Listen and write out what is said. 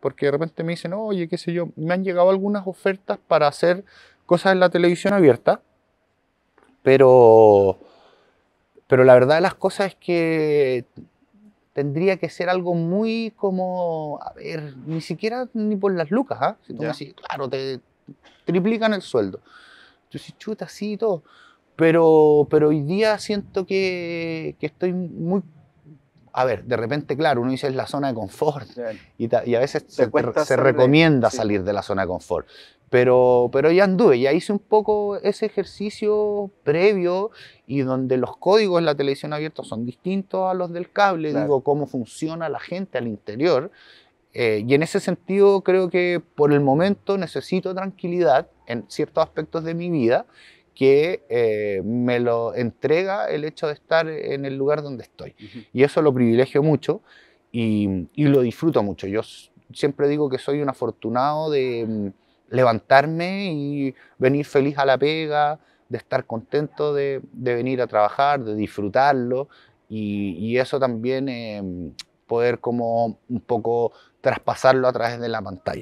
porque de repente me dicen, oye, qué sé yo, me han llegado algunas ofertas para hacer cosas en la televisión abierta, pero, pero la verdad de las cosas es que tendría que ser algo muy como, a ver, ni siquiera ni por las lucas, ¿ah? tú me claro, te triplican el sueldo. Yo sí, chuta, sí y todo. Pero, pero hoy día siento que, que estoy muy a ver, de repente, claro, uno dice es la zona de confort y, a veces se, se recomienda salir de la zona de confort. Pero, pero ya anduve, ya hice un poco ese ejercicio previo y donde los códigos en la televisión abierta son distintos a los del cable, digo, cómo funciona la gente al interior. Eh, y en ese sentido creo que por el momento necesito tranquilidad en ciertos aspectos de mi vida que eh, me lo entrega el hecho de estar en el lugar donde estoy. Y eso lo privilegio mucho y, lo disfruto mucho. Yo siempre digo que soy un afortunado de mm, levantarme y venir feliz a la pega, de estar contento de, venir a trabajar, de disfrutarlo y, eso también eh, poder como un poco traspasarlo a través de la pantalla.